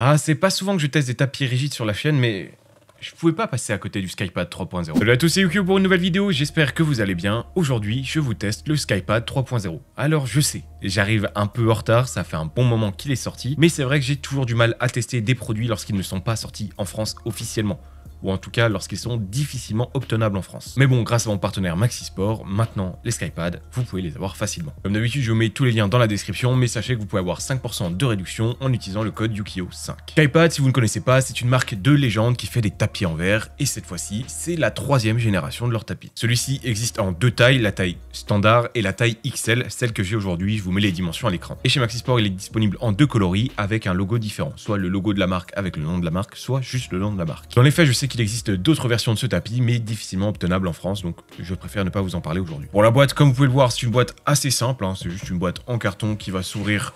Ah, c'est pas souvent que je teste des tapis rigides sur la chaîne, mais je pouvais pas passer à côté du Skypad 3.0. Salut à tous, c'est Yukio pour une nouvelle vidéo, j'espère que vous allez bien. Aujourd'hui, je vous teste le Skypad 3.0. Alors je sais, j'arrive un peu en retard, ça fait un bon moment qu'il est sorti, mais c'est vrai que j'ai toujours du mal à tester des produits lorsqu'ils ne sont pas sortis en France officiellement ou en tout cas lorsqu'ils sont difficilement obtenables en France. Mais bon, grâce à mon partenaire Maxisport, maintenant les SkyPad, vous pouvez les avoir facilement. Comme d'habitude, je vous mets tous les liens dans la description, mais sachez que vous pouvez avoir 5% de réduction en utilisant le code Yukio5. Skypad, si vous ne connaissez pas, c'est une marque de légende qui fait des tapis en verre, et cette fois-ci, c'est la troisième génération de leur tapis. Celui-ci existe en deux tailles, la taille standard et la taille XL, celle que j'ai aujourd'hui, je vous mets les dimensions à l'écran. Et chez Maxisport, il est disponible en deux coloris avec un logo différent, soit le logo de la marque avec le nom de la marque, soit juste le nom de la marque. Dans les faits, je sais qu'il existe d'autres versions de ce tapis, mais difficilement obtenable en France, donc je préfère ne pas vous en parler aujourd'hui. Pour la boîte, comme vous pouvez le voir, c'est une boîte assez simple, hein. c'est juste une boîte en carton qui va s'ouvrir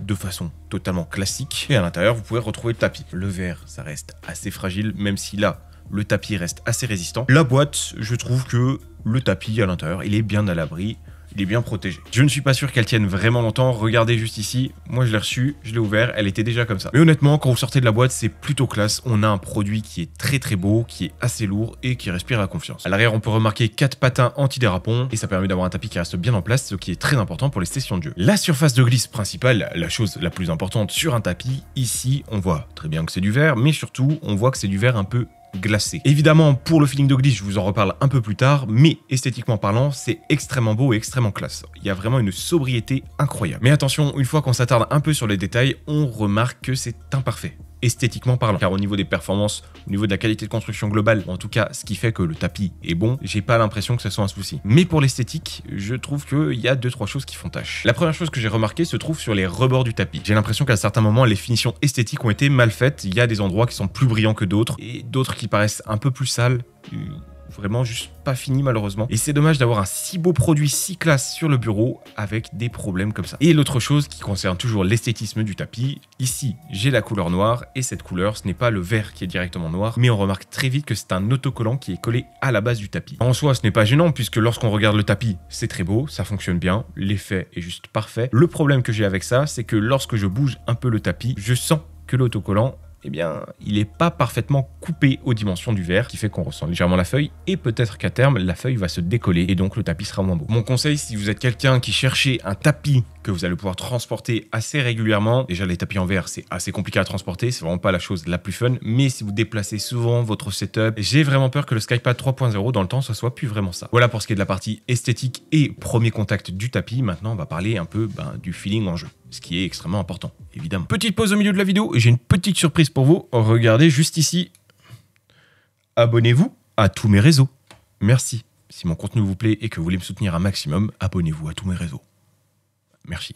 de façon totalement classique. Et à l'intérieur, vous pouvez retrouver le tapis. Le verre, ça reste assez fragile, même si là, le tapis reste assez résistant. La boîte, je trouve que le tapis à l'intérieur, il est bien à l'abri il est bien protégé. Je ne suis pas sûr qu'elle tienne vraiment longtemps, regardez juste ici, moi je l'ai reçu, je l'ai ouvert, elle était déjà comme ça. Mais honnêtement, quand vous sortez de la boîte, c'est plutôt classe, on a un produit qui est très très beau, qui est assez lourd et qui respire la confiance. À l'arrière, on peut remarquer quatre patins antidérapants et ça permet d'avoir un tapis qui reste bien en place, ce qui est très important pour les sessions de jeu. La surface de glisse principale, la chose la plus importante sur un tapis, ici on voit très bien que c'est du verre, mais surtout on voit que c'est du verre un peu glacé. Évidemment, pour le feeling de glisse, je vous en reparle un peu plus tard, mais esthétiquement parlant, c'est extrêmement beau et extrêmement classe. Il y a vraiment une sobriété incroyable. Mais attention, une fois qu'on s'attarde un peu sur les détails, on remarque que c'est imparfait esthétiquement parlant. Car au niveau des performances, au niveau de la qualité de construction globale, en tout cas ce qui fait que le tapis est bon, j'ai pas l'impression que ça soit un souci. Mais pour l'esthétique, je trouve qu'il y a deux trois choses qui font tâche. La première chose que j'ai remarquée se trouve sur les rebords du tapis. J'ai l'impression qu'à certains moments, les finitions esthétiques ont été mal faites. Il y a des endroits qui sont plus brillants que d'autres et d'autres qui paraissent un peu plus sales vraiment juste pas fini malheureusement. Et c'est dommage d'avoir un si beau produit, si classe sur le bureau avec des problèmes comme ça. Et l'autre chose qui concerne toujours l'esthétisme du tapis, ici j'ai la couleur noire et cette couleur ce n'est pas le vert qui est directement noir, mais on remarque très vite que c'est un autocollant qui est collé à la base du tapis. En soi ce n'est pas gênant puisque lorsqu'on regarde le tapis c'est très beau, ça fonctionne bien, l'effet est juste parfait. Le problème que j'ai avec ça c'est que lorsque je bouge un peu le tapis, je sens que l'autocollant eh bien, il n'est pas parfaitement coupé aux dimensions du verre, qui fait qu'on ressent légèrement la feuille, et peut-être qu'à terme, la feuille va se décoller, et donc le tapis sera moins beau. Mon conseil, si vous êtes quelqu'un qui cherchait un tapis que vous allez pouvoir transporter assez régulièrement. Déjà, les tapis en verre, c'est assez compliqué à transporter, c'est vraiment pas la chose la plus fun, mais si vous déplacez souvent votre setup, j'ai vraiment peur que le Skypad 3.0 dans le temps, ça soit plus vraiment ça. Voilà pour ce qui est de la partie esthétique et premier contact du tapis. Maintenant, on va parler un peu ben, du feeling en jeu ce qui est extrêmement important, évidemment. Petite pause au milieu de la vidéo, j'ai une petite surprise pour vous. Regardez juste ici. Abonnez-vous à tous mes réseaux. Merci. Si mon contenu vous plaît et que vous voulez me soutenir un maximum, abonnez-vous à tous mes réseaux. Merci.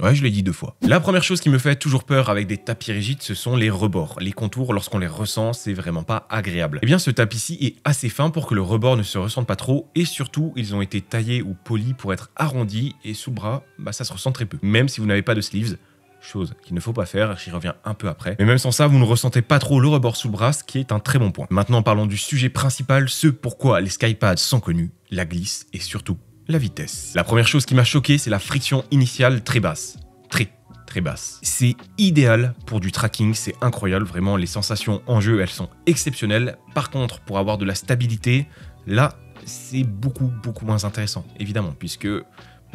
Ouais, je l'ai dit deux fois. La première chose qui me fait toujours peur avec des tapis rigides, ce sont les rebords. Les contours, lorsqu'on les ressent, c'est vraiment pas agréable. Eh bien, ce tapis-ci est assez fin pour que le rebord ne se ressente pas trop, et surtout, ils ont été taillés ou polis pour être arrondis, et sous bras, bah, ça se ressent très peu. Même si vous n'avez pas de sleeves, chose qu'il ne faut pas faire, j'y reviens un peu après. Mais même sans ça, vous ne ressentez pas trop le rebord sous bras, ce qui est un très bon point. Maintenant, parlons du sujet principal, ce pourquoi les Skypads sont connus, la glisse, et surtout la vitesse. La première chose qui m'a choqué, c'est la friction initiale très basse. Très, très basse. C'est idéal pour du tracking, c'est incroyable, vraiment, les sensations en jeu, elles sont exceptionnelles. Par contre, pour avoir de la stabilité, là, c'est beaucoup, beaucoup moins intéressant, évidemment, puisque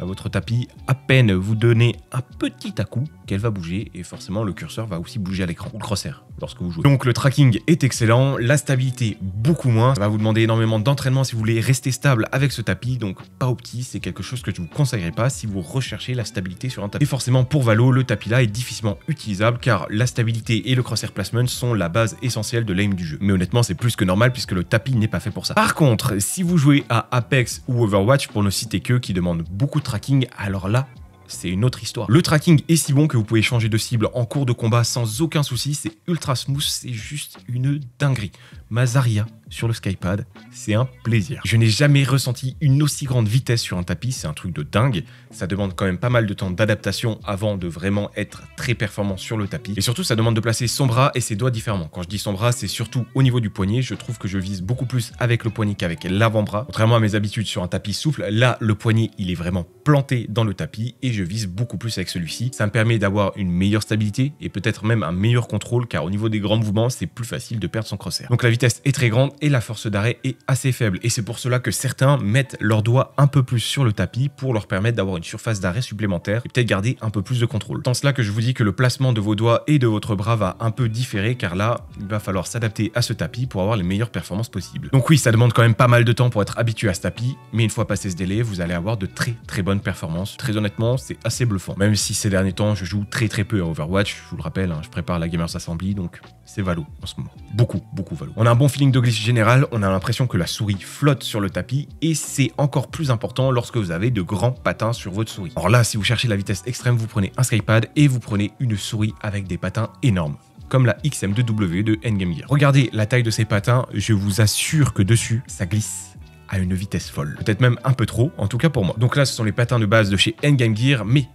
votre tapis, à peine vous donnez un petit à coup qu'elle va bouger et forcément le curseur va aussi bouger à l'écran ou le crosshair lorsque vous jouez. Donc le tracking est excellent, la stabilité beaucoup moins. Ça va vous demander énormément d'entraînement si vous voulez rester stable avec ce tapis, donc pas au c'est quelque chose que je vous conseillerais pas si vous recherchez la stabilité sur un tapis. Et forcément pour Valo, le tapis là est difficilement utilisable car la stabilité et le crosshair placement sont la base essentielle de l'aim du jeu. Mais honnêtement c'est plus que normal puisque le tapis n'est pas fait pour ça. Par contre, si vous jouez à Apex ou Overwatch pour ne citer que qui demandent beaucoup de tracking, alors là, c'est une autre histoire. Le tracking est si bon que vous pouvez changer de cible en cours de combat sans aucun souci, c'est ultra smooth, c'est juste une dinguerie. Mazaria sur le Skypad, c'est un plaisir. Je n'ai jamais ressenti une aussi grande vitesse sur un tapis, c'est un truc de dingue. Ça demande quand même pas mal de temps d'adaptation avant de vraiment être très performant sur le tapis. Et surtout, ça demande de placer son bras et ses doigts différemment. Quand je dis son bras, c'est surtout au niveau du poignet. Je trouve que je vise beaucoup plus avec le poignet qu'avec l'avant-bras. Contrairement à mes habitudes sur un tapis souffle là, le poignet, il est vraiment planté dans le tapis et je vise beaucoup plus avec celui-ci. Ça me permet d'avoir une meilleure stabilité et peut-être même un meilleur contrôle car au niveau des grands mouvements, c'est plus facile de perdre son crosshair. Donc la vitesse est très grande et la force d'arrêt est assez faible. Et c'est pour cela que certains mettent leurs doigts un peu plus sur le tapis pour leur permettre d'avoir une surface d'arrêt supplémentaire et peut-être garder un peu plus de contrôle. Dans cela que je vous dis que le placement de vos doigts et de votre bras va un peu différer car là, il va falloir s'adapter à ce tapis pour avoir les meilleures performances possibles. Donc oui, ça demande quand même pas mal de temps pour être habitué à ce tapis, mais une fois passé ce délai, vous allez avoir de très très bonnes performances. Très honnêtement, c'est assez bluffant. Même si ces derniers temps, je joue très très peu à Overwatch, je vous le rappelle, hein, je prépare la Gamers Assembly, donc c'est valo en ce moment. Beaucoup, beaucoup valo. On a un bon feeling de glisse général, on a l'impression que la souris flotte sur le tapis et c'est encore plus important lorsque vous avez de grands patins sur votre souris. Or là, si vous cherchez la vitesse extrême, vous prenez un Skypad et vous prenez une souris avec des patins énormes comme la XM2W de Endgame Gear. Regardez la taille de ces patins, je vous assure que dessus, ça glisse à une vitesse folle. Peut-être même un peu trop, en tout cas pour moi. Donc là, ce sont les patins de base de chez Endgame Gear, mais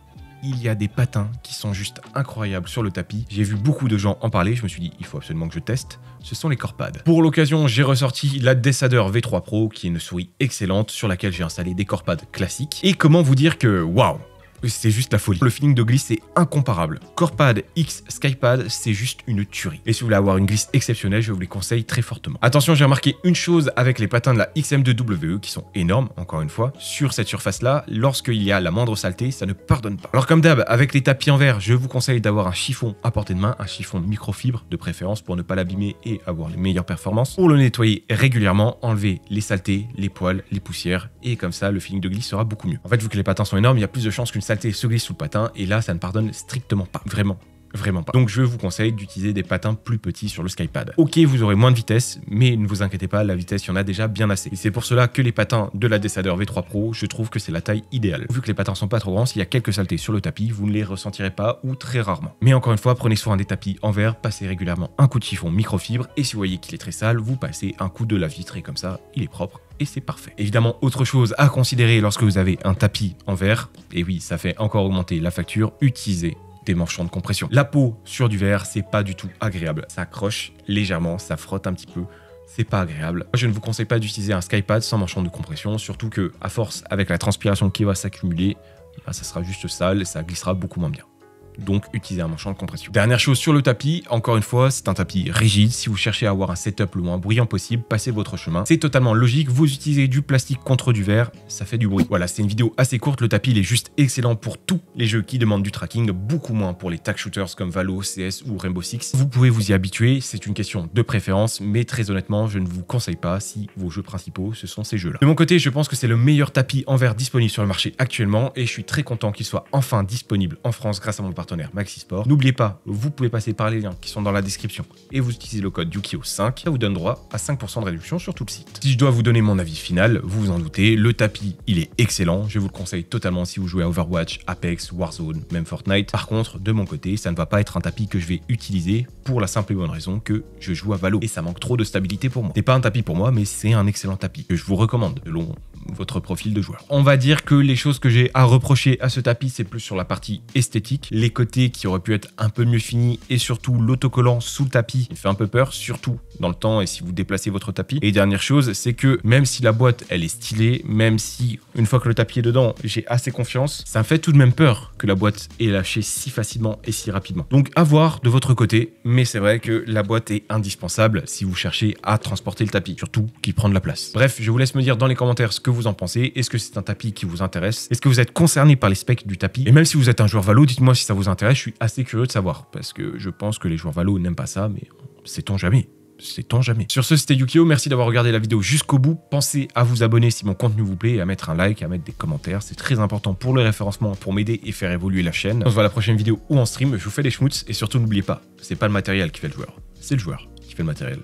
il y a des patins qui sont juste incroyables sur le tapis. J'ai vu beaucoup de gens en parler, je me suis dit, il faut absolument que je teste. Ce sont les corpades Pour l'occasion, j'ai ressorti la Dessader V3 Pro, qui est une souris excellente sur laquelle j'ai installé des corpades classiques. Et comment vous dire que, waouh c'est juste la folie. Le feeling de glisse est incomparable. Corpad X Skypad, c'est juste une tuerie. Et si vous voulez avoir une glisse exceptionnelle, je vous les conseille très fortement. Attention, j'ai remarqué une chose avec les patins de la XM2WE qui sont énormes, encore une fois, sur cette surface-là, lorsqu'il y a la moindre saleté, ça ne pardonne pas. Alors comme d'hab, avec les tapis en verre, je vous conseille d'avoir un chiffon à portée de main, un chiffon microfibre de préférence pour ne pas l'abîmer et avoir les meilleures performances. Pour le nettoyer régulièrement, enlever les saletés, les poils, les poussières, et comme ça, le feeling de glisse sera beaucoup mieux. En fait, vu que les patins sont énormes, il y a plus de chances qu'une ça se glisse sous le patin, et là, ça ne pardonne strictement pas, vraiment Vraiment pas. Donc je vous conseille d'utiliser des patins plus petits sur le Skypad. Ok, vous aurez moins de vitesse, mais ne vous inquiétez pas, la vitesse, il y en a déjà bien assez. Et c'est pour cela que les patins de la Dessader V3 Pro, je trouve que c'est la taille idéale. Vu que les patins sont pas trop grands, s'il y a quelques saletés sur le tapis, vous ne les ressentirez pas ou très rarement. Mais encore une fois, prenez soin des tapis en verre, passez régulièrement un coup de chiffon microfibre, et si vous voyez qu'il est très sale, vous passez un coup de la vitre, et comme ça, il est propre et c'est parfait. Évidemment, autre chose à considérer lorsque vous avez un tapis en verre, et oui, ça fait encore augmenter la facture, utilisez manchons de compression. La peau sur du verre, c'est pas du tout agréable. Ça accroche légèrement, ça frotte un petit peu c'est pas agréable. Je ne vous conseille pas d'utiliser un Skypad sans manchons de compression, surtout que à force avec la transpiration qui va s'accumuler, eh ben, ça sera juste sale et ça glissera beaucoup moins bien donc utilisez un manchon de compression. Dernière chose sur le tapis, encore une fois, c'est un tapis rigide. Si vous cherchez à avoir un setup le moins bruyant possible, passez votre chemin. C'est totalement logique, vous utilisez du plastique contre du verre, ça fait du bruit. Voilà, c'est une vidéo assez courte, le tapis il est juste excellent pour tous les jeux qui demandent du tracking, beaucoup moins pour les tag shooters comme Valo, CS ou Rainbow Six. Vous pouvez vous y habituer, c'est une question de préférence, mais très honnêtement, je ne vous conseille pas si vos jeux principaux, ce sont ces jeux-là. De mon côté, je pense que c'est le meilleur tapis en verre disponible sur le marché actuellement et je suis très content qu'il soit enfin disponible en France grâce à mon partenaire Maxi Maxisport. N'oubliez pas, vous pouvez passer par les liens qui sont dans la description et vous utilisez le code Yukio5, ça vous donne droit à 5% de réduction sur tout le site. Si je dois vous donner mon avis final, vous vous en doutez, le tapis, il est excellent, je vous le conseille totalement si vous jouez à Overwatch, Apex, Warzone, même Fortnite. Par contre, de mon côté, ça ne va pas être un tapis que je vais utiliser pour la simple et bonne raison que je joue à Valo et ça manque trop de stabilité pour moi. C'est pas un tapis pour moi, mais c'est un excellent tapis que je vous recommande. De long, votre profil de joueur. On va dire que les choses que j'ai à reprocher à ce tapis, c'est plus sur la partie esthétique, les côtés qui auraient pu être un peu mieux finis et surtout l'autocollant sous le tapis, il fait un peu peur, surtout dans le temps et si vous déplacez votre tapis. Et dernière chose, c'est que même si la boîte elle est stylée, même si une fois que le tapis est dedans, j'ai assez confiance, ça me fait tout de même peur que la boîte est lâchée si facilement et si rapidement. Donc à voir de votre côté, mais c'est vrai que la boîte est indispensable si vous cherchez à transporter le tapis, surtout qu'il prend de la place. Bref, je vous laisse me dire dans les commentaires ce que vous en pensez. Est-ce que c'est un tapis qui vous intéresse Est-ce que vous êtes concerné par les specs du tapis Et même si vous êtes un joueur valo, dites-moi si ça vous intéresse, je suis assez curieux de savoir parce que je pense que les joueurs valo n'aiment pas ça, mais sait-on jamais c'est tant jamais. Sur ce, c'était Yukio, merci d'avoir regardé la vidéo jusqu'au bout. Pensez à vous abonner si mon contenu vous plaît, et à mettre un like, à mettre des commentaires, c'est très important pour le référencement, pour m'aider et faire évoluer la chaîne. On se voit à la prochaine vidéo ou en stream, je vous fais des schmutz, et surtout n'oubliez pas, c'est pas le matériel qui fait le joueur, c'est le joueur qui fait le matériel.